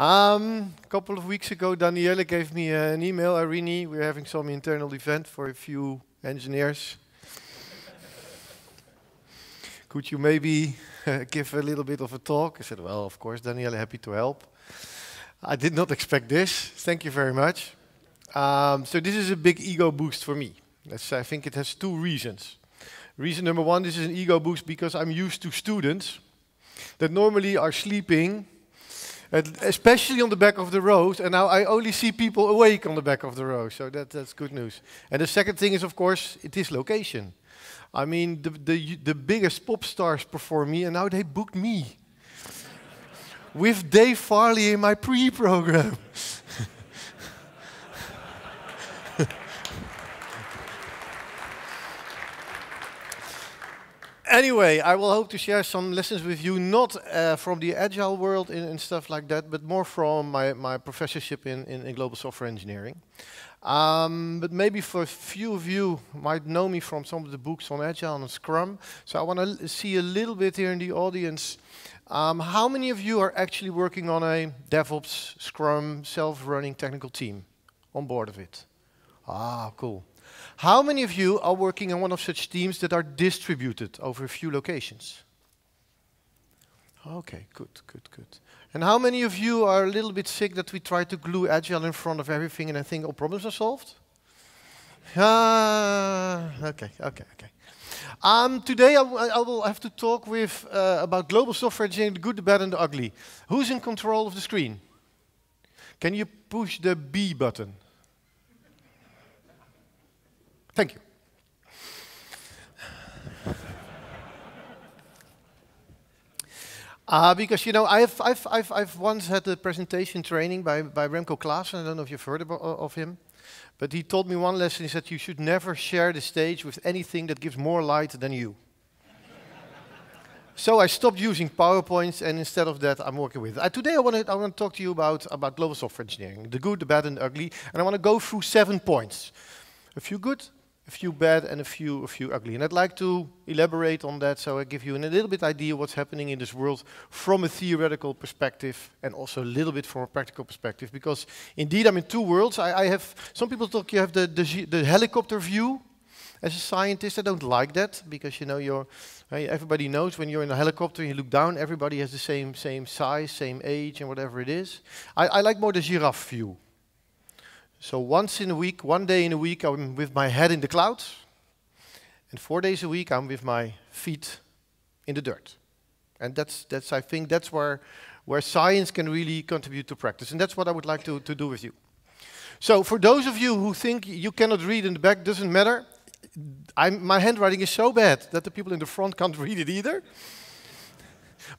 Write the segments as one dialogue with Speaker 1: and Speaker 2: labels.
Speaker 1: Um, a couple of weeks ago, Daniele gave me uh, an email. Irene, we're having some internal event for a few engineers. Could you maybe uh, give a little bit of a talk? I said, well, of course, Daniele, happy to help. I did not expect this. Thank you very much. Um, so this is a big ego boost for me. That's, I think it has two reasons. Reason number one, this is an ego boost because I'm used to students that normally are sleeping especially on the back of the road. And now I only see people awake on the back of the road, so that, that's good news. And the second thing is, of course, it is location. I mean, the, the, the biggest pop stars perform me, and now they booked me with Dave Farley in my pre-program. anyway, I will hope to share some lessons with you, not uh, from the agile world and, and, stuff like that, but more from my, my professorship in, in, in global software engineering. Um, but maybe for a few of you might know me from some of the books on agile and Scrum. So I want to see a little bit here in the audience. Um, how many of you are actually working on a DevOps, Scrum, self-running technical team on board of it? Ah, cool. How many of you are working on one of such teams that are distributed over a few locations? Okay, good, good, good. And how many of you are a little bit sick that we try to glue agile in front of everything and I think all oh, problems are solved? Ah, okay, okay, okay. Um, today I, I will have to talk with uh, about global software engineering, the good, the bad, and the ugly. Who's in control of the screen? Can you push the B button? Thank you. Uh, because you know, I've, I've, I've, I've once had a presentation training by, by Remco Klaassen. I don't know if you've heard of him, but he told me one lesson. He said, You should never share the stage with anything that gives more light than you. so I stopped using PowerPoints, and instead of that, I'm working with. Uh, today, I want to I talk to you about, about global software engineering the good, the bad, and the ugly. And I want to go through seven points a few good, a few bad and a few, a few ugly. And I'd like to elaborate on that so I give you a little bit idea what's happening in this world from a theoretical perspective and also a little bit from a practical perspective. Because indeed, I'm in two worlds. I, I have, some people talk, you have the, the, the helicopter view, as a scientist, I don't like that because you know you're, everybody knows when you're in a helicopter and you look down, everybody has the same same size, same age, and whatever it is. I, I like more the giraffe view. So once in a week, one day in a week, I'm with my head in the clouds. And four days a week, I'm with my feet in the dirt. And that's, that's I think, that's where, where science can really contribute to practice. And that's what I would like to, to do with you. So for those of you who think you cannot read in the back, doesn't matter. I'm, my handwriting is so bad that the people in the front can't read it either.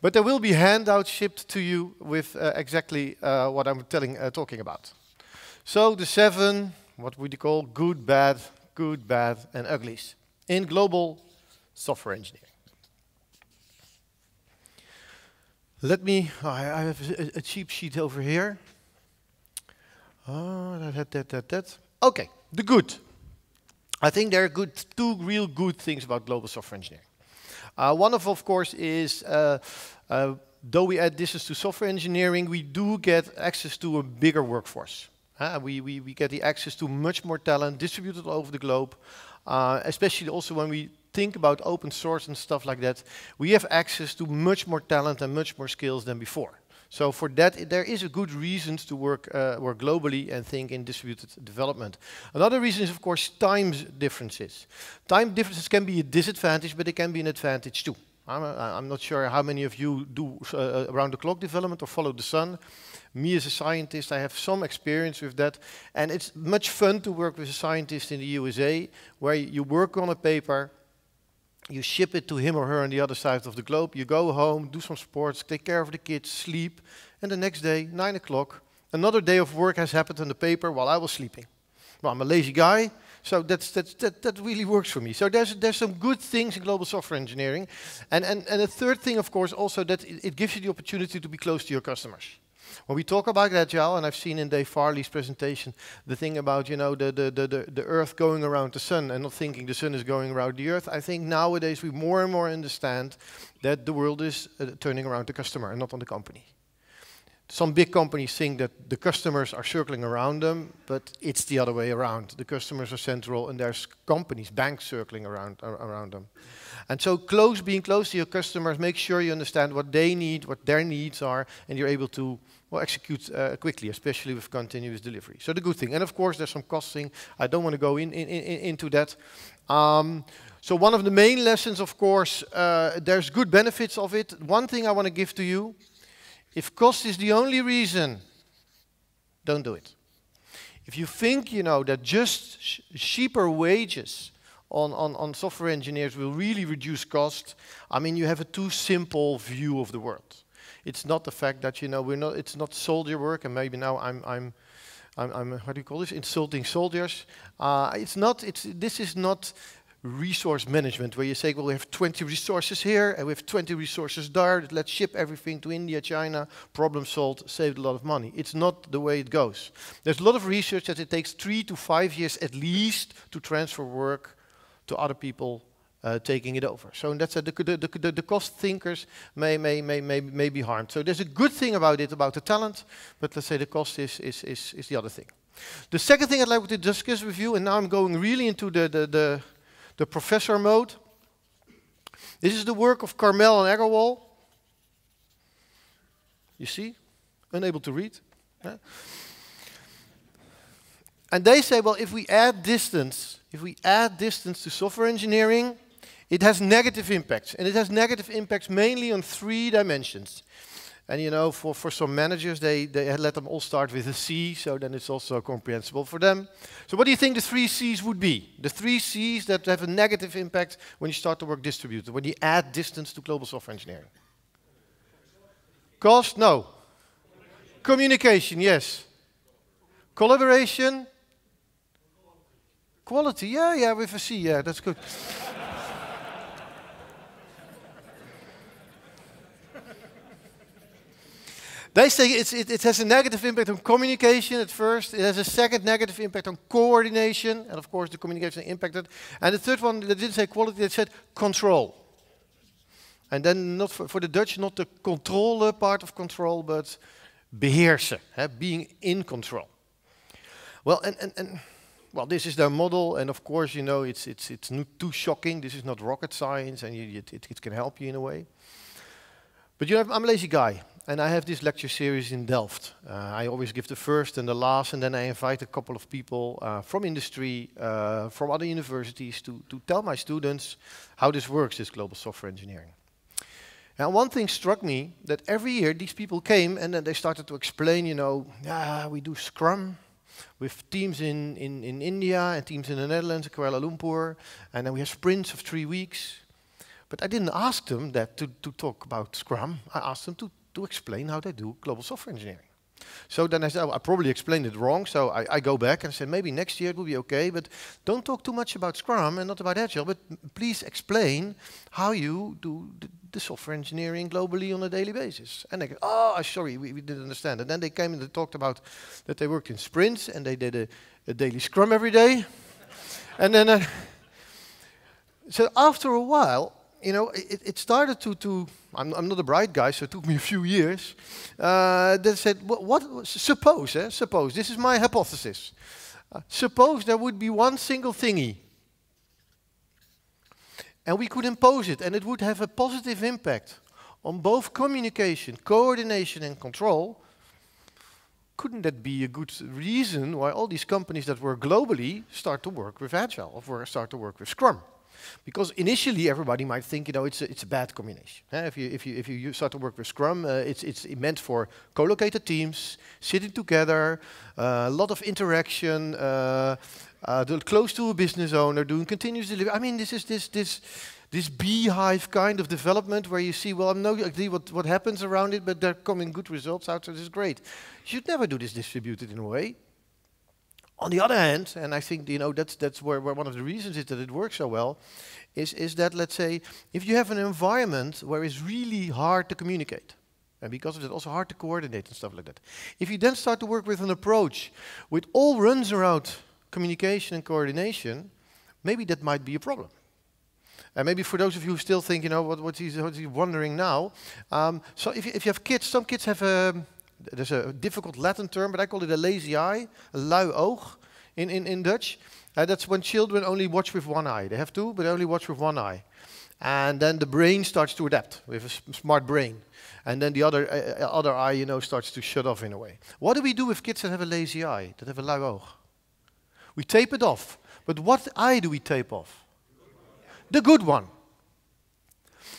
Speaker 1: but there will be handouts shipped to you with uh, exactly uh, what I'm telling, uh, talking about. So the seven, what we call good, bad, good, bad, and uglies in global software engineering. Let me, oh, I have a, a cheap sheet over here. Oh, that, that, that, that. Okay, the good. I think there are good, two real good things about global software engineering. Uh, one of, of course, is uh, uh, though we add this to software engineering, we do get access to a bigger workforce. Uh, we, we, we get the access to much more talent distributed all over the globe, uh, especially also when we think about open source and stuff like that, we have access to much more talent and much more skills than before. So for that, there is a good reason to work, uh, work globally and think in distributed development. Another reason is, of course, time differences. Time differences can be a disadvantage, but they can be an advantage too. I'm, uh, I'm not sure how many of you do uh, around-the-clock development or follow the sun me as a scientist, I have some experience with that. And it's much fun to work with a scientist in the USA where you work on a paper, you ship it to him or her on the other side of the globe, you go home, do some sports, take care of the kids, sleep, and the next day, 9 o'clock, another day of work has happened on the paper while I was sleeping. Well, I'm a lazy guy, so that's, that's, that, that really works for me. So there's, there's some good things in global software engineering. And, and, and a third thing, of course, also that it, it gives you the opportunity to be close to your customers. When we talk about agile, and I've seen in Dave Farley's presentation the thing about you know the, the, the, the, earth going around the sun and not thinking the sun is going around the earth, I think nowadays we more and more understand that the world is uh, turning around the customer and not on the company. Some big companies think that the customers are circling around them, but it's the other way around. The customers are central, and there's companies, banks circling around ar around them. And so, close, being close to your customers, make sure you understand what they need, what their needs are, and you're able to will execute uh, quickly, especially with continuous delivery. So the good thing. And of course, there's some costing. I don't want to go in, in, in, into that. Um, so one of the main lessons, of course, uh, there's good benefits of it. One thing I want to give to you, if cost is the only reason, don't do it. If you think, you know, that just sh cheaper wages on, on, on software engineers will really reduce cost, I mean, you have a too simple view of the world. It's not the fact that you know we're not. It's not soldier work, and maybe now I'm I'm. I'm, I'm how do you call this? Insulting soldiers. Uh, it's not. It's this is not resource management, where you say, well, we have 20 resources here and we have 20 resources there, let's ship everything to India, China, problem solved, saved a lot of money. It's not the way it goes. There's a lot of research that it takes three to five years at least to transfer work to other people uh, taking it over. So that's uh, the, the, the, the, cost thinkers may, may, may, may, may be harmed. So there's a good thing about it, about the talent, but let's say the cost is, is, is, is the other thing. The second thing I'd like to discuss with you, and now I'm going really into the, the, the, the professor mode. This is the work of Carmel and Agarwal. You see? Unable to read. Yeah. And they say, well, if we add distance, if we add distance to software engineering, it has negative impacts, and it has negative impacts mainly on three dimensions. And you know, for, for some managers, they, they let them all start with a C, so then it's also comprehensible for them. So what do you think the three Cs would be? The three Cs that have a negative impact when you start to work distributed, when you add distance to global software engineering. Cost? No. Communication, yes. Collaboration? Quality, yeah, yeah, with a C, yeah, that's good. They say it, it has a negative impact on communication at first. It has a second negative impact on coordination. And of course, the communication impacted. And the third one, they didn't say quality, they said control. And then not for, for the Dutch, not the control part of control, but beheersen, hè, being in control. Well, and, and, and well, this is their model, and of course, you know, it's it's it's not too shocking. This is not rocket science, and you, it, it can help you in a way. But you know, I'm a lazy guy and I have this lecture series in Delft. Uh, I always give the first and the last, and then I invite a couple of people uh, from industry, uh, from other universities, to, to tell my students how this works, this global software engineering. Now, one thing struck me that every year these people came and then they started to explain, you know, ah, we do Scrum with teams in, in, in India and teams in the Netherlands, Kuala Lumpur, and then we have sprints of three weeks. But I didn't ask them that to, to talk about Scrum. I asked them to to explain how they do global software engineering. So then I said, oh, I probably explained it wrong. So I, I go back and say, maybe next year it will be okay, but don't talk too much about Scrum and not about Agile, but please explain how you do the, the software engineering globally on a daily basis. And they go, oh, sorry, we, we, didn't understand. And then they came and they talked about that they worked in sprints and they did a, a daily Scrum every day. and then, uh, so after a while, you know, it, it started to, to I'm, I'm, not a bright guy, so it took me a few years. Uh, that said, what, what suppose, eh, suppose, this is my hypothesis. Uh, suppose there would be one single thingy. And we could impose it, and it would have a positive impact on both communication, coordination, and control. Couldn't that be a good reason why all these companies that work globally start to work with Agile or start to work with Scrum? Because initially, everybody might think, you know, it's a, it's a bad combination. Uh, if, you, if, you, if you start to work with Scrum, uh, it's, it's meant for co-located teams, sitting together, uh, a lot of interaction, uh, uh, close to a business owner, doing continuous delivery. I mean, this is this this this beehive kind of development where you see, well, I'm no idea what, what happens around it, but they're coming good results out, so this is great. You should never do this distributed in a way. On the other hand, and I think you know that's that's where, where one of the reasons is that it works so well, is is that let's say if you have an environment where it's really hard to communicate, and because of that also hard to coordinate and stuff like that, if you then start to work with an approach with all runs around communication and coordination, maybe that might be a problem. And maybe for those of you who still think, you know, what, what's, what's he wondering now? Um, so if you, if you have kids, some kids have a um, there's a difficult Latin term, but I call it a lazy eye, a lui oog in, in, in Dutch. Uh, that's when children only watch with one eye. They have two, but they only watch with one eye. And then the brain starts to adapt. We have a smart brain. And then the other, uh, other eye, you know, starts to shut off in a way. What do we do with kids that have a lazy eye, that have a lui oog? We tape it off. But what eye do we tape off? The good one.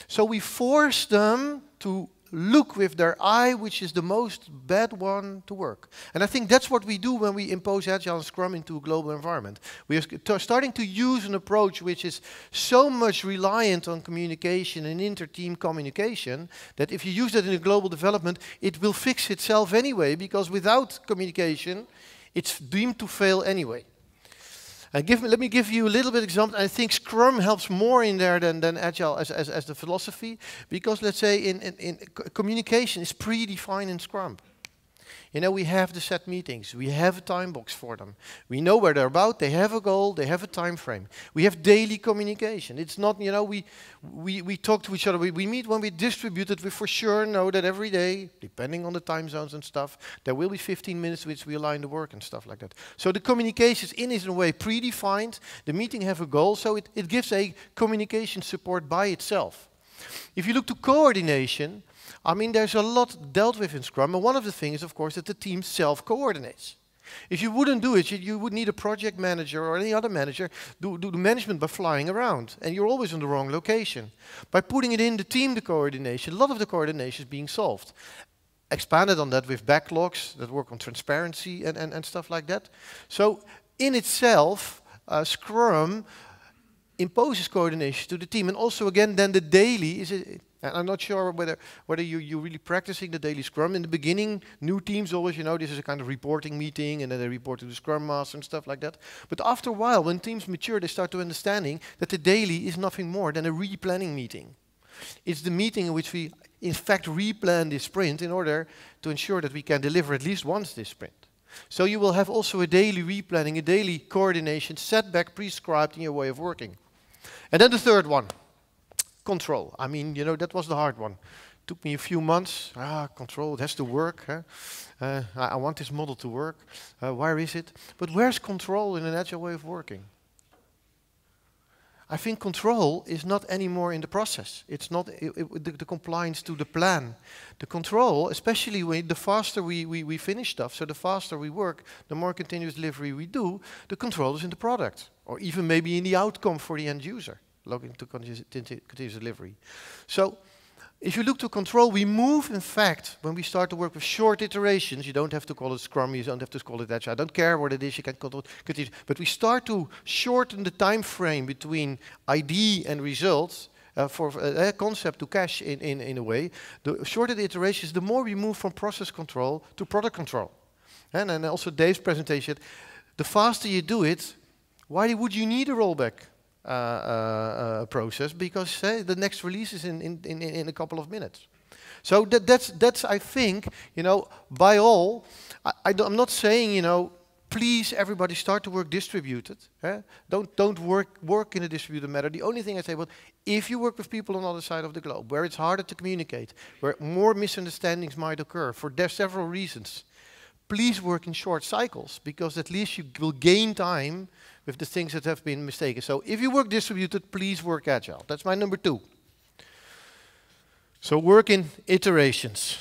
Speaker 1: So we force them to look with their eye, which is the most bad one to work. And I think that's what we do when we impose Agile and Scrum into a global environment. We are starting to use an approach which is so much reliant on communication and inter-team communication that if you use that in a global development, it will fix itself anyway because without communication, it's deemed to fail anyway. And give me, let me give you a little bit example. I think Scrum helps more in there than, than Agile as, as, as the philosophy, because let's say in, in, in communication is predefined in Scrum. You know, we have the set meetings. We have a time box for them. We know where they're about. They have a goal. They have a time frame. We have daily communication. It's not, you know, we, we, we talk to each other. We, we meet when we distribute it. We for sure know that every day, depending on the time zones and stuff, there will be 15 minutes which we align the work and stuff like that. So the communication is in its own way predefined. The meeting have a goal. So it, it gives a communication support by itself. If you look to coordination, I mean, there's a lot dealt with in Scrum, and one of the things, of course, that the team self-coordinates. If you wouldn't do it, you, you would need a project manager or any other manager do, do the management by flying around, and you're always in the wrong location. By putting it in the team, the coordination, a lot of the coordination is being solved. Expanded on that with backlogs that work on transparency and, and, and stuff like that. So in itself, uh, Scrum imposes coordination to the team, and also again, then the daily is. A, uh, and I'm not sure whether, whether you, you're really practicing the daily scrum. In the beginning, new teams always, you know, this is a kind of reporting meeting, and then they report to the scrum master and stuff like that. But after a while, when teams mature, they start to understanding that the daily is nothing more than a replanning meeting. It's the meeting in which we, in fact, replan this sprint in order to ensure that we can deliver at least once this sprint. So you will have also a daily replanning, a daily coordination, setback prescribed in your way of working. And then the third one control. I mean, you know, that was the hard one. Took me a few months. Ah, control, it has to work. Huh? Uh, I, I, want this model to work. Uh, where is it? But where's control in an agile way of working? I think control is not anymore in the process. It's not it, it, the, the, compliance to the plan. The control, especially when the faster we, we, we finish stuff, so the faster we work, the more continuous delivery we do, the control is in the product, or even maybe in the outcome for the end user logging to continuous delivery. So if you look to control, we move, in fact, when we start to work with short iterations, you don't have to call it Scrum, you don't have to call it Agile, I don't care what it is, you can control, continue. But we start to shorten the time frame between ID and results uh, for uh, a uh, concept to cache in, in, in a way. The shorter the iterations, the more we move from process control to product control. And, and also Dave's presentation, the faster you do it, why would you need a rollback? Uh, uh, uh, process because the next release is in, in, in, in a couple of minutes. So that, that's, that's, I think, you know, by all, I, I am not saying, you know, please everybody start to work distributed. Eh? Don't, don't work, work in a distributed manner. The only thing I say, well, if you work with people on the other side of the globe, where it's harder to communicate, where more misunderstandings might occur, for there several reasons, please work in short cycles, because at least you will gain time with the things that have been mistaken. So if you work distributed, please work agile. That's my number two. So work in iterations.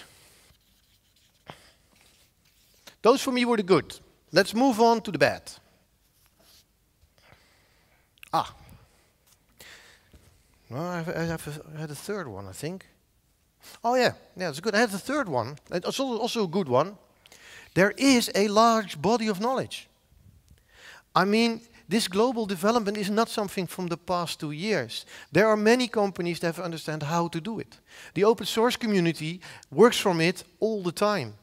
Speaker 1: Those for me were the good. Let's move on to the bad. Ah. Well, I have, have a, I had a third one, I think. Oh yeah, yeah, it's good. I had the third one. It's also a good one. There is a large body of knowledge. I mean, this global development is not something from the past two years. There are many companies that understand how to do it. The open source community works from it all the time.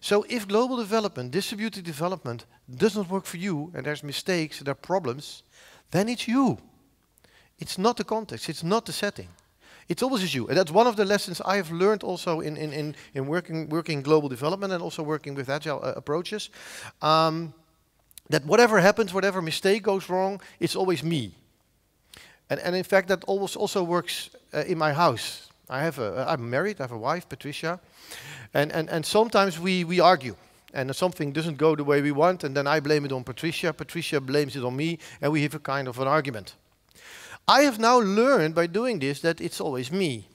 Speaker 1: So if global development, distributed development, doesn't work for you, and there's mistakes, there are problems, then it's you. It's not the context, it's not the setting. It's always you. And that's one of the lessons I've learned also in, in, in, in working, working global development and also working with agile uh, approaches. Um, that whatever happens, whatever mistake goes wrong, it's always me. And, and in fact, that always also works uh, in my house. I have a, uh, I'm married, I have a wife, Patricia, and, and, and sometimes we, we argue. And something doesn't go the way we want, and then I blame it on Patricia, Patricia blames it on me, and we have a kind of an argument. I have now learned by doing this that it's always me.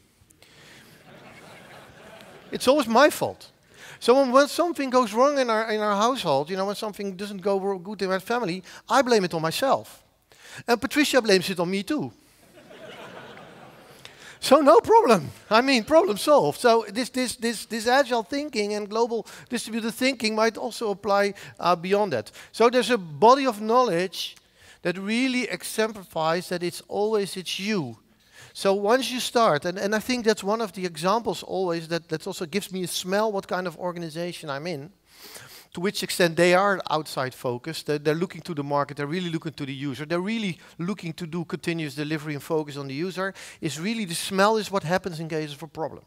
Speaker 1: it's always my fault. So when, when, something goes wrong in our, in our household, you know, when something doesn't go good in my family, I blame it on myself. And Patricia blames it on me too. so no problem. I mean, problem solved. So this, this, this, this agile thinking and global distributed thinking might also apply uh, beyond that. So there's a body of knowledge that really exemplifies that it's always it's you so once you start, and, and I think that's one of the examples always that, that also gives me a smell what kind of organization I'm in, to which extent they are outside focused, they're, they're looking to the market, they're really looking to the user, they're really looking to do continuous delivery and focus on the user, is really the smell is what happens in case of a problem.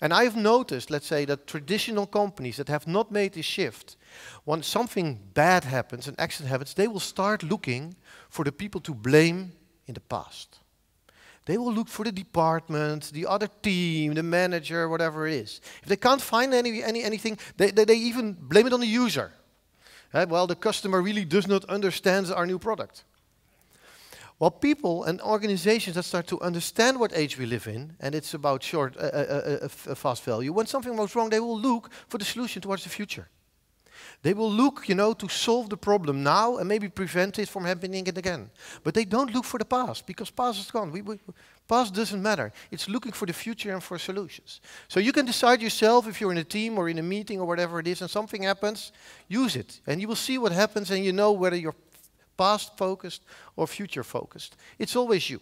Speaker 1: And I've noticed, let's say, that traditional companies that have not made this shift, when something bad happens, an accident happens, they will start looking for the people to blame in the past. They will look for the department, the other team, the manager, whatever it is. If they can't find any, any, anything, they, they, they even blame it on the user. Uh, well, the customer really does not understand our new product. Well, people and organizations that start to understand what age we live in, and it's about short, uh, uh, fast value, when something goes wrong, they will look for the solution towards the future. They will look, you know, to solve the problem now and maybe prevent it from happening again. But they don't look for the past because past is gone. We, we, past doesn't matter. It's looking for the future and for solutions. So you can decide yourself if you're in a team or in a meeting or whatever it is, and something happens, use it, and you will see what happens, and you know whether you're past focused or future focused. It's always you.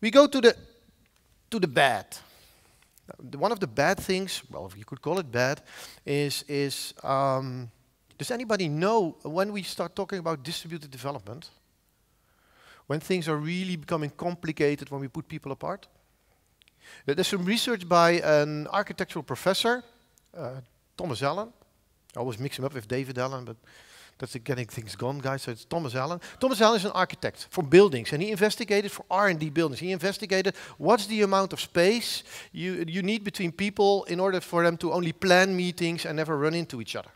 Speaker 1: We go to the to the bad one of the bad things, well, if you could call it bad, is, is um, does anybody know when we start talking about distributed development, when things are really becoming complicated when we put people apart? There's some research by an architectural professor, uh, Thomas Allen. I always mix him up with David Allen, but that's the Getting Things Gone guys. So it's Thomas Allen. Thomas Allen is an architect for buildings, and he investigated for R&D buildings. He investigated what's the amount of space you, you need between people in order for them to only plan meetings and never run into each other.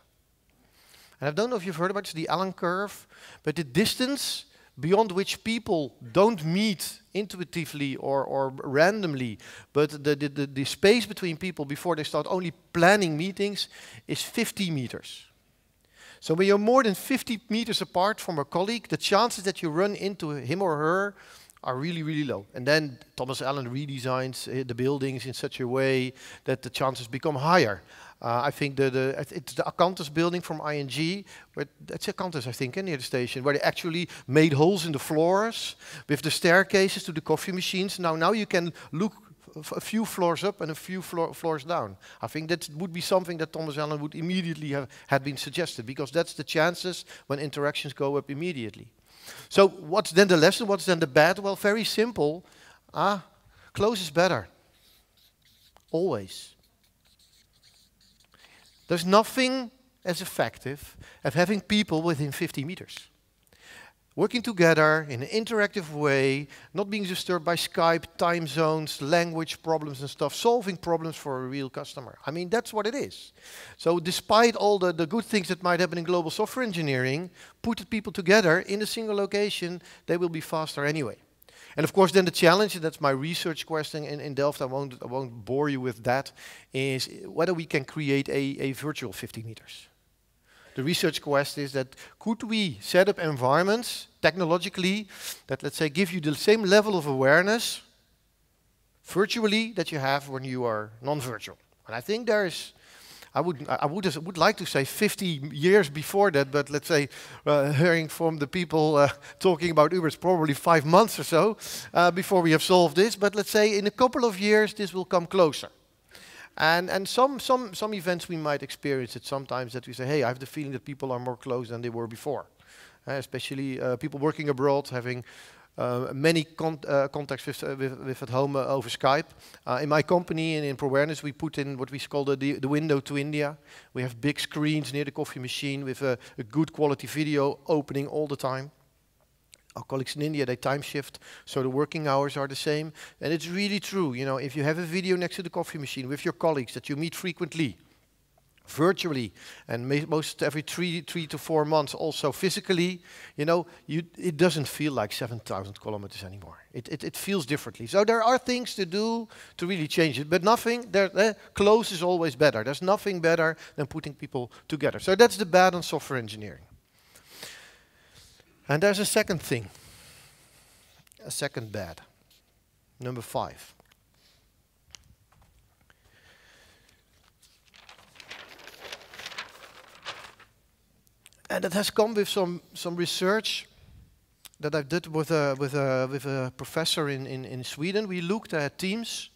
Speaker 1: And I don't know if you've heard about the Allen curve, but the distance beyond which people don't meet intuitively or, or randomly, but the, the, the, the space between people before they start only planning meetings is 50 meters. So when you're more than 50 meters apart from a colleague, the chances that you run into him or her are really, really low. And then Thomas Allen redesigns uh, the buildings in such a way that the chances become higher. Uh, I think the, the, it's the Acanthus building from ING, where that's Acanthus, I think, eh, near the station, where they actually made holes in the floors with the staircases to the coffee machines. Now, now you can look a few floors up and a few floor floors down. I think that would be something that Thomas Allen would immediately have had been suggested because that's the chances when interactions go up immediately. So what's then the lesson? What's then the bad? Well, very simple. Ah, close is better. Always. There's nothing as effective as having people within 50 meters working together in an interactive way, not being disturbed by Skype, time zones, language problems and stuff, solving problems for a real customer. I mean, that's what it is. So despite all the, the good things that might happen in global software engineering, put people together in a single location, they will be faster anyway. And of course, then the challenge, that's my research question in, in Delft, I won't, I won't bore you with that, is whether we can create a, a virtual 50 meters the research quest is that could we set up environments technologically that, let's say, give you the same level of awareness virtually that you have when you are non-virtual? And I think there is I would I would I would like to say 50 years before that, but let's say uh, hearing from the people uh, talking about Uber is probably five months or so uh, before we have solved this. But let's say in a couple of years this will come closer. And, and some, some, some events we might experience it sometimes that we say, hey, I have the feeling that people are more close than they were before. Uh, especially uh, people working abroad, having uh, many con uh, contacts with, uh, with, with, at home uh, over Skype. in my company and in ProAwareness, we put in what we call the, the window to India. We have big screens near the coffee machine with a, a good quality video opening all the time our colleagues in India, they time shift, so the working hours are the same. And it's really true, you know, if you have a video next to the coffee machine with your colleagues that you meet frequently, virtually and most every three three to four months also physically you know you it doesn't feel like 7000 kilometers anymore it, it, it feels differently so there are things to do to really change it but nothing there eh, close is always better there's nothing better than putting people together so that's the bad on software engineering and there's a second thing, a second bad. Number five. And it has come with some, some research that I did with a, with a, with a professor in, in, in Sweden. We looked at teams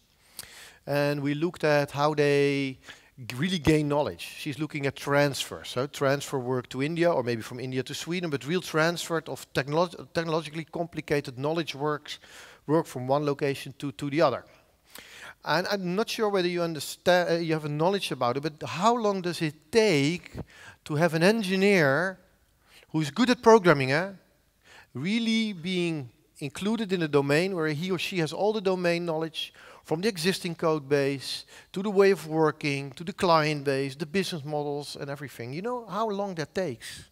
Speaker 1: and we looked at how they really gain knowledge. She's looking at transfer, so transfer work to India or maybe from India to Sweden, but real transfer of technolo technologically complicated knowledge works work from one location to, to the other. And I'm not sure whether you understand, uh, you have a knowledge about it, but how long does it take to have an engineer who's good at programming, eh, really being included in a domain where he or she has all the domain knowledge, from the existing code base to the way of working, to the client base, the business models and everything. You know how long that takes?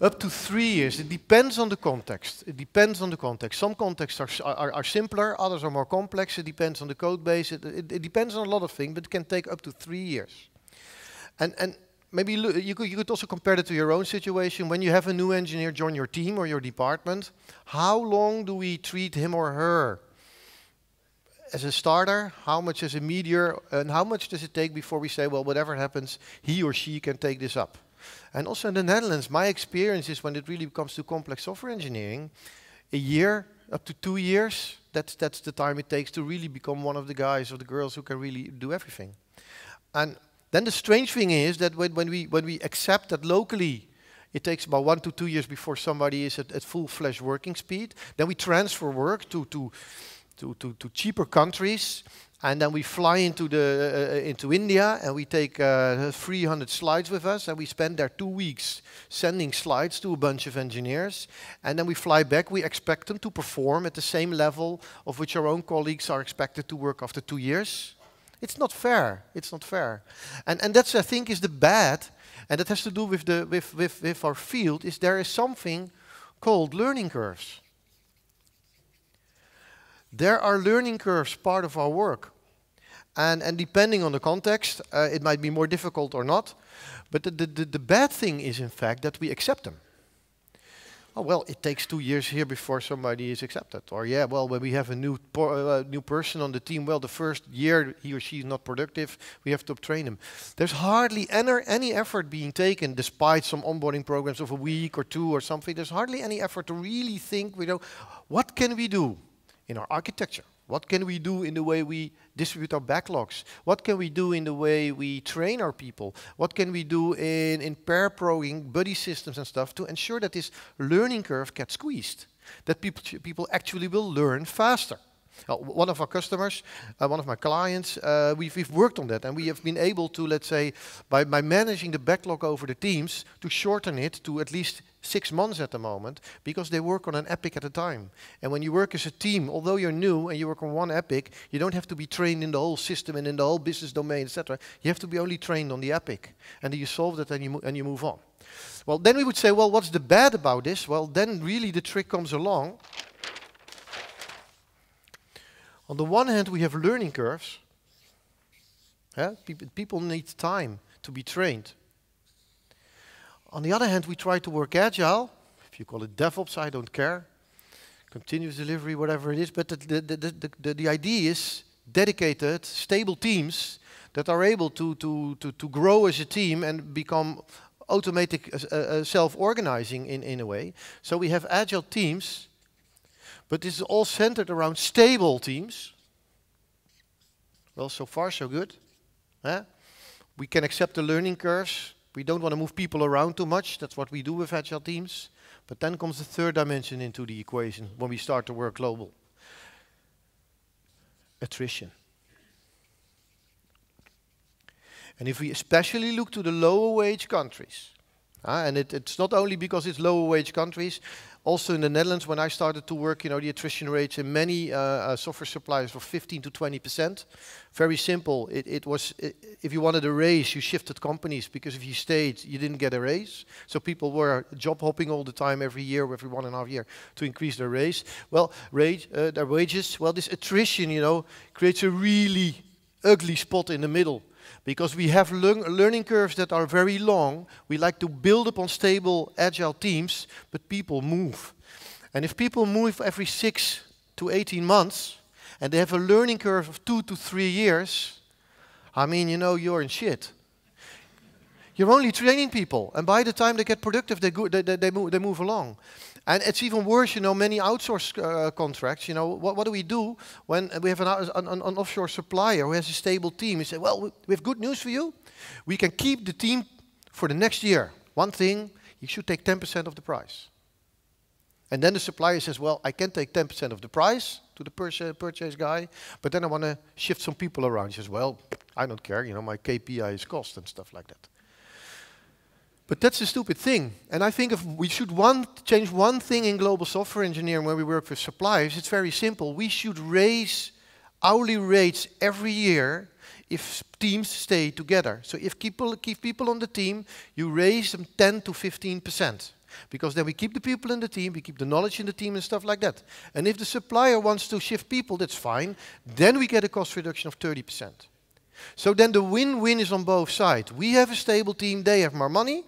Speaker 1: Up to three years. It depends on the context. It depends on the context. Some contexts are, are, are simpler, others are more complex. It depends on the code base. It, it, it depends on a lot of things, but it can take up to three years. And, and maybe you could, you could also compare that to your own situation. When you have a new engineer join your team or your department, how long do we treat him or her as a starter? How much as a meteor? And how much does it take before we say, well, whatever happens, he or she can take this up? And also in the Netherlands, my experience is when it really comes to complex software engineering, a year up to two years, that's, that's the time it takes to really become one of the guys or the girls who can really do everything. And then the strange thing is that when, when, we, when we accept that locally it takes about one to two years before somebody is at, at full-fledged working speed, then we transfer work to, to, to, to, to cheaper countries and then we fly into the uh, into India and we take uh, 300 slides with us and we spend there two weeks sending slides to a bunch of engineers and then we fly back we expect them to perform at the same level of which our own colleagues are expected to work after two years it's not fair. It's not fair. And, and that's, I think, is the bad, and that has to do with, the, with, with, with our field, is there is something called learning curves. There are learning curves part of our work. And, and depending on the context, uh, it might be more difficult or not. But the, the, the bad thing is, in fact, that we accept them oh, well, it takes two years here before somebody is accepted. Or, yeah, well, when we have a new, uh, uh, new person on the team, well, the first year he or she is not productive, we have to train him. There's hardly any effort being taken, despite some onboarding programs of a week or two or something. There's hardly any effort to really think, you know, what can we do in our architecture? What can we do in the way we distribute our backlogs? What can we do in the way we train our people? What can we do in, in pair programming, buddy systems and stuff to ensure that this learning curve gets squeezed, that people, people actually will learn faster? Well, one of our customers, uh, one of my clients, uh, we've, we've worked on that and we have been able to, let's say, by, by managing the backlog over the teams, to shorten it to at least six months at the moment because they work on an epic at a time. And when you work as a team, although you're new and you work on one epic, you don't have to be trained in the whole system and in the whole business domain, etc. You have to be only trained on the epic. And then you solve that and you, and you move on. Well, then we would say, well, what's the bad about this? Well, then really the trick comes along. On the one hand, we have learning curves. Yeah? Pe people need time to be trained on the other hand, we try to work agile. If you call it DevOps, I don't care. Continuous delivery, whatever it is. But the, the, the, the, the idea is dedicated, stable teams that are able to, to, to, to grow as a team and become automatic, uh, uh, uh, self-organizing in, in a way. So we have agile teams, but this is all centered around stable teams. Well, so far so good. Eh? We can accept the learning curves. We don't want to move people around too much. That's what we do with agile teams. But then comes the third dimension into the equation when we start to work global. Attrition. And if we especially look to the lower wage countries, uh, and it, it's not only because it's lower wage countries, also in the Netherlands, when I started to work, you know, the attrition rates in many uh, uh, software suppliers were 15 to 20 percent. Very simple. It, it was it, if you wanted a raise, you shifted companies because if you stayed, you didn't get a raise. So people were job hopping all the time, every year, every one and a half year, to increase their raise. Well, rate, uh, their wages. Well, this attrition, you know, creates a really ugly spot in the middle because we have learn learning curves that are very long, we like to build upon stable, agile teams, but people move. And if people move every six to 18 months, and they have a learning curve of two to three years, I mean, you know, you're in shit. You're only training people, and by the time they get productive, they, go, they, they, they, move, they move along. And it's even worse, you know, many outsource uh, contracts. You know, what, what do we do when we have an, uh, an, an, offshore supplier who has a stable team? We say, well, we have good news for you. We can keep the team for the next year. One thing, you should take 10% of the price. And then the supplier says, well, I can take 10% of the price to the purchase, purchase guy, but then I want to shift some people around. He says, well, I don't care. You know, my KPI is cost and stuff like that. But that's a stupid thing. And I think if we should one, change one thing in global software engineering when we work with suppliers, it's very simple. We should raise hourly rates every year if teams stay together. So if people keep people on the team, you raise them 10 to 15 percent. Because then we keep the people in the team, we keep the knowledge in the team and stuff like that. And if the supplier wants to shift people, that's fine. Then we get a cost reduction of 30%. So then the win-win is on both sides. We have a stable team, they have more money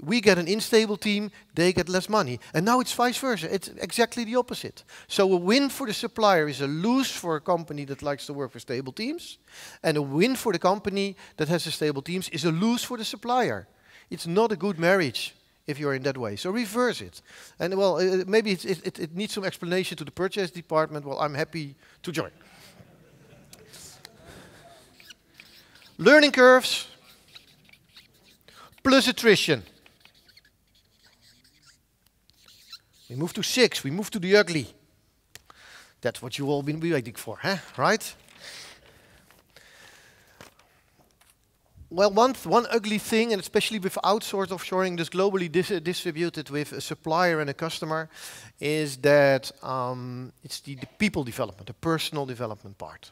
Speaker 1: we get an unstable team, they get less money. And now it's vice versa. It's exactly the opposite. So a win for the supplier is a lose for a company that likes to work with stable teams. And a win for the company that has stable teams is a lose for the supplier. It's not a good marriage if you're in that way. So reverse it. And well, uh, uh maybe it, it, it needs some explanation to the purchase department. Well, I'm happy to join. Learning curves plus attrition. We move to six. We move to the ugly. That's what you all been waiting for, huh? Right? Well, one, one ugly thing, and especially with outsourced offshoring, this globally dis distributed with a supplier and a customer, is that um, it's the, the, people development, the personal development part.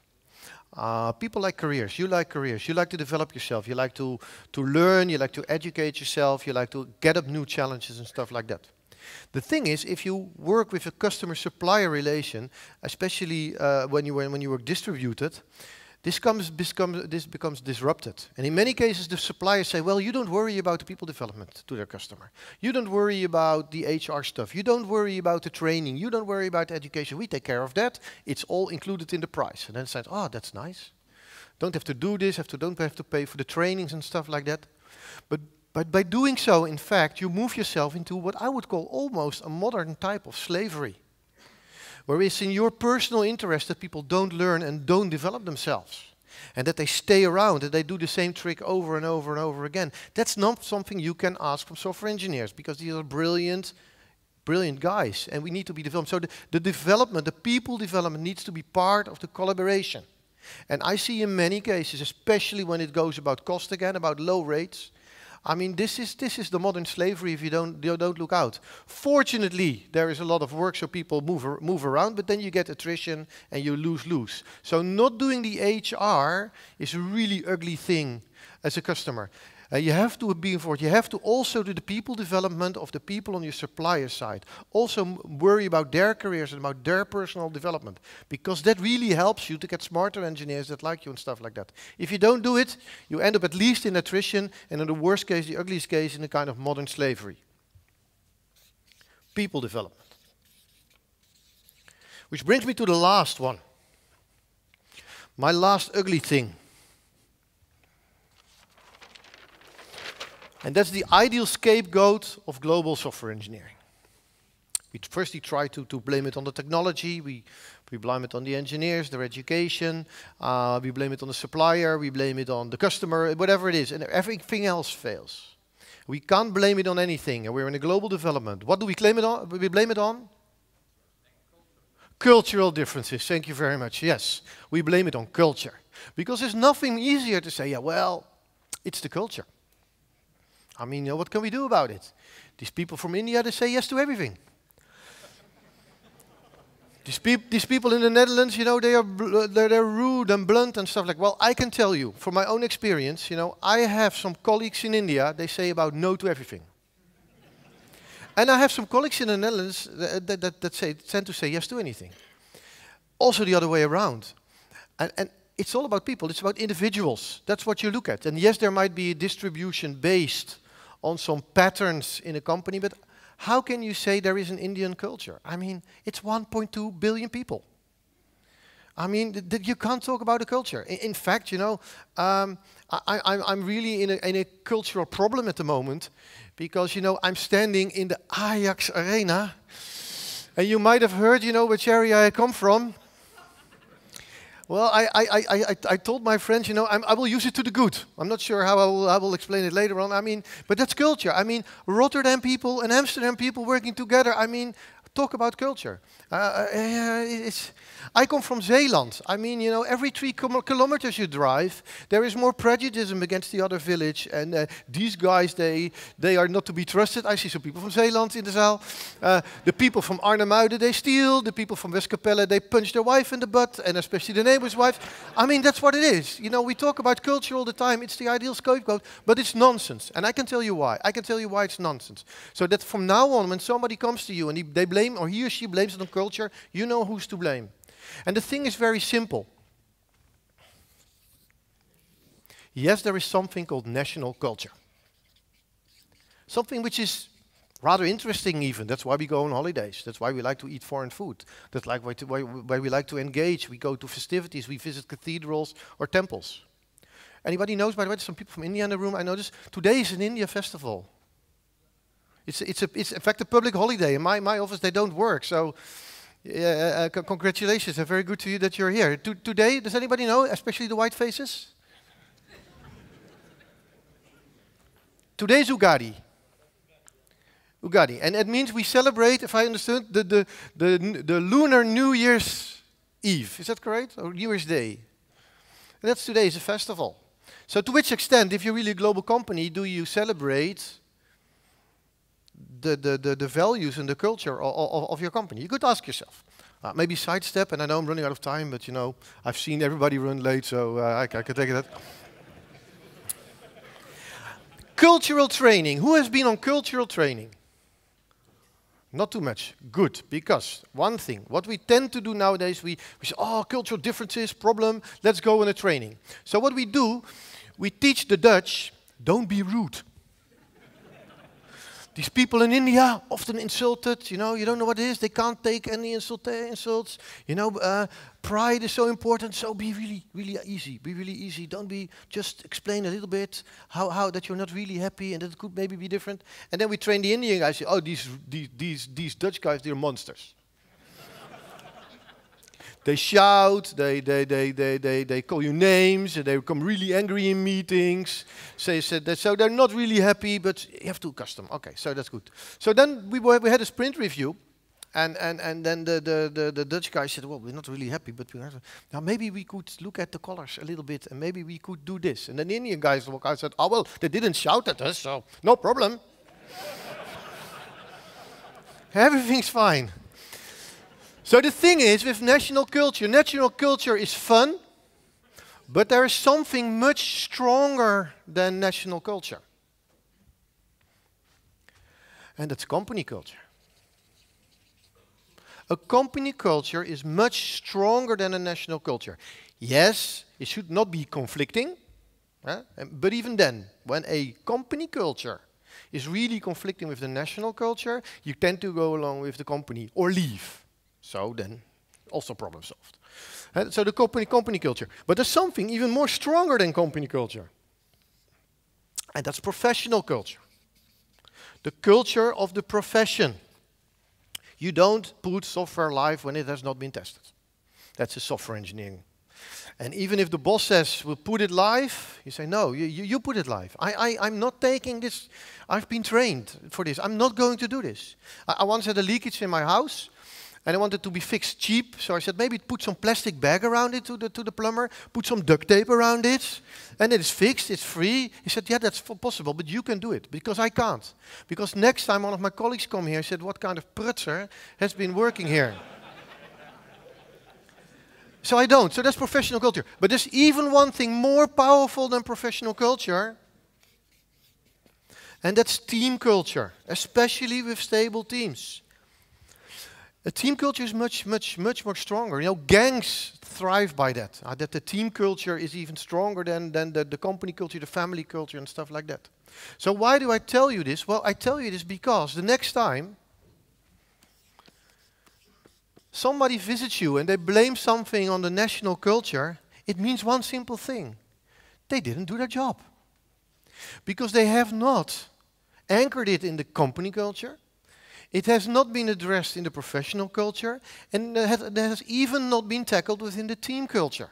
Speaker 1: Uh, people like careers. You like careers. You like to develop yourself. You like to, to learn. You like to educate yourself. You like to get up new challenges and stuff like that. The thing is, if you work with a customer-supplier relation, especially uh, when you when you work distributed, this comes becomes this becomes disrupted. And in many cases, the suppliers say, "Well, you don't worry about the people development to their customer. You don't worry about the HR stuff. You don't worry about the training. You don't worry about education. We take care of that. It's all included in the price." And then it's like, "Oh, that's nice. Don't have to do this. Have to don't have to pay for the trainings and stuff like that." But but by doing so, in fact, you move yourself into what I would call almost a modern type of slavery, where it's in your personal interest that people don't learn and don't develop themselves, and that they stay around, that they do the same trick over and over and over again. That's not something you can ask from software engineers, because these are brilliant, brilliant guys, and we need to be developed. So the, the development, the people development, needs to be part of the collaboration. And I see in many cases, especially when it goes about cost again, about low rates, I mean, this is, this is the modern slavery if you don't, you don't look out. Fortunately, there is a lot of work, so people move, ar move around, but then you get attrition and you lose lose. So, not doing the HR is a really ugly thing as a customer. Uh, you have to be involved. You have to also do the people development of the people on your supplier side. Also worry about their careers and about their personal development because that really helps you to get smarter engineers that like you and stuff like that. If you don't do it, you end up at least in attrition and in the worst case, the ugliest case, in a kind of modern slavery. People development. Which brings me to the last one. My last ugly thing. And that's the ideal scapegoat of global software engineering. We firstly try to, to blame it on the technology, we, we blame it on the engineers, their education, uh, we blame it on the supplier, we blame it on the customer, whatever it is, and everything else fails. We can't blame it on anything, and we're in a global development. What do we, claim it on? we blame it on? Cultural differences, thank you very much. Yes, we blame it on culture. Because there's nothing easier to say, yeah, well, it's the culture. I mean, you know, what can we do about it? These people from India, they say yes to everything. these, peop these people in the Netherlands, you know, they are uh, they're, they're rude and blunt and stuff like. Well, I can tell you from my own experience, you know, I have some colleagues in India. They say about no to everything. and I have some colleagues in the Netherlands that, that, that, that say, tend to say yes to anything. Also the other way around. And, and it's all about people, it's about individuals. That's what you look at. And yes, there might be a distribution based on some patterns in a company, but how can you say there is an Indian culture? I mean, it's 1.2 billion people. I mean, th th you can't talk about a culture. I in, fact, you know, um, I, am really in a, in a cultural problem at the moment because, you know, I'm standing in the Ajax Arena. And you might have heard, you know, which area I come from. Well, I, I, I, I, told my friends, you know, I'm, i will use it to the good. I'm not sure how I will, I will explain it later on. I mean, but that's culture. I mean, Rotterdam people and Amsterdam people working together. I mean, Talk about culture. Uh, uh eh, I come from Zeeland. I mean, you know, every three kilometers you drive, there is more prejudice against the other village. And uh, these guys, they, they are not to be trusted. I see some people from Zeeland in the cell. Uh, the people from Arnhemuiden, they steal. The people from Westkapelle, they punch their wife in the butt, and especially the neighbor's wife. I mean, that's what it is. You know, we talk about culture all the time. It's the ideal scapegoat, but it's nonsense. And I can tell you why. I can tell you why it's nonsense. So that from now on, when somebody comes to you and he, they blame blame or he or she blames it on culture, you know who's to blame. And the thing is very simple. Yes, there is something called national culture. Something which is rather interesting even. That's why we go on holidays. That's why we like to eat foreign food. That's like why, to, why, why we like to engage. We go to festivities. We visit cathedrals or temples. Anybody knows, by the way, some people from India in the room, I noticed, today is an India festival. It's, it's, a, it's in fact a public holiday. In my, my office, they don't work. So, uh, uh congratulations and very good to you that you're here. today, does anybody know, especially the white faces? Today's Ugadi. Ugadi. And it means we celebrate, if I understand, the, the, the, the lunar New Year's Eve. Is that correct? Or New Year's Day? And that's today's a festival. So, to which extent, if you're really a global company, do you celebrate the, the, the, the values and the culture of, of, of your company? You could ask yourself. Uh, maybe sidestep, and I know I'm running out of time, but you know, I've seen everybody run late, so uh, I, I can take that. cultural training. Who has been on cultural training? Not too much. Good. Because one thing, what we tend to do nowadays, we, we say, oh, cultural differences, problem, let's go on a training. So what we do, we teach the Dutch, don't be rude. These people in India often insulted. You know, you don't know what it is. They can't take any insult, eh, insults. You know, uh, pride is so important. So be really, really easy. Be really easy. Don't be just explain a little bit how, how that you're not really happy and that it could maybe be different. And then we train the Indian guys. Oh, these these these, these Dutch guys, they're monsters they shout, they, they, they, they, they, they call you names, and they become really angry in meetings. So, they said that, so they're not really happy, but you have to custom. Okay, so that's good. So then we, we had a sprint review. And, and, and then the, the, the, the, Dutch guy said, well, we're not really happy, but we now maybe we could look at the colors a little bit, and maybe we could do this. And then the Indian guys walk. out said, oh, well, they didn't shout at us, so no problem. Everything's fine. So the thing is with national culture, national culture is fun, but there is something much stronger than national culture. And that's company culture. A company culture is much stronger than a national culture. Yes, it should not be conflicting, but even then, when a company culture is really conflicting with the national culture, you tend to go along with the company or leave. So then also problem solved. Uh, so the company, company culture. But there's something even more stronger than company culture. And that's professional culture. The culture of the profession. You don't put software live when it has not been tested. That's a software engineering. And even if the boss says, we'll put it live, you say, no, you, you, put it live. I, I, I'm not taking this. I've been trained for this. I'm not going to do this. I, I once had a leakage in my house and I wanted to be fixed cheap. So I said, maybe put some plastic bag around it to the, to the plumber, put some duct tape around it, and it is fixed, it's free. He said, yeah, that's possible, but you can do it, because I can't. Because next time one of my colleagues come here, I said, what kind of prutzer has been working here? so I don't. So that's professional culture. But there's even one thing more powerful than professional culture, and that's team culture, especially with stable teams. A team culture is much, much, much more stronger. You know, gangs thrive by that. Uh, that the team culture is even stronger than, than the, the company culture, the family culture, and stuff like that. So why do I tell you this? Well, I tell you this because the next time somebody visits you and they blame something on the national culture, it means one simple thing. They didn't do their job. Because they have not anchored it in the company culture, it has not been addressed in the professional culture, and it has even not been tackled within the team culture.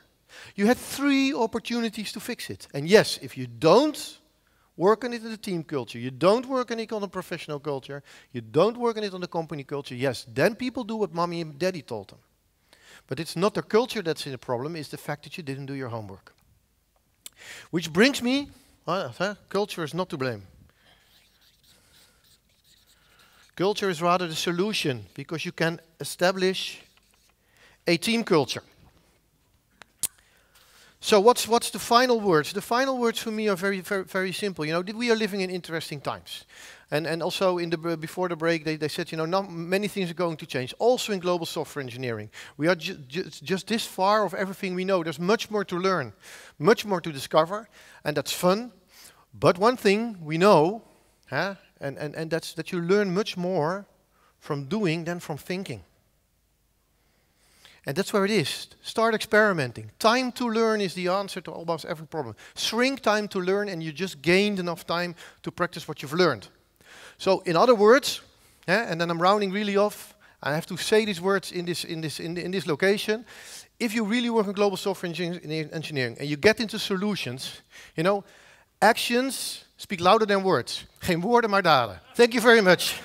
Speaker 1: You had three opportunities to fix it. And yes, if you don't work on it in the team culture, you don't work on it on the professional culture, you don't work on it on the company culture, yes, then people do what mommy and daddy told them. But it's not the culture that's in the problem, it's the fact that you didn't do your homework. Which brings me, uh, culture is not to blame. Culture is rather the solution because you can establish a team culture. So what's, what's the final words? The final words for me are very, very, very simple. You know, we are living in interesting times. And, and also in the, before the break, they, they said, you know, not many things are going to change, also in global software engineering. We are ju ju just this far of everything we know. There's much more to learn, much more to discover, and that's fun. But one thing we know, huh, and, and, and that's that you learn much more from doing than from thinking. And that's where it is. Start experimenting. Time to learn is the answer to almost every problem. Shrink time to learn, and you just gained enough time to practice what you've learned. So, in other words, yeah, and then I'm rounding really off. I have to say these words in this in this in, the, in this location. If you really work in global software engineering and you get into solutions, you know Actions speak louder than words. Geen woorden, maar daden. Thank you very much.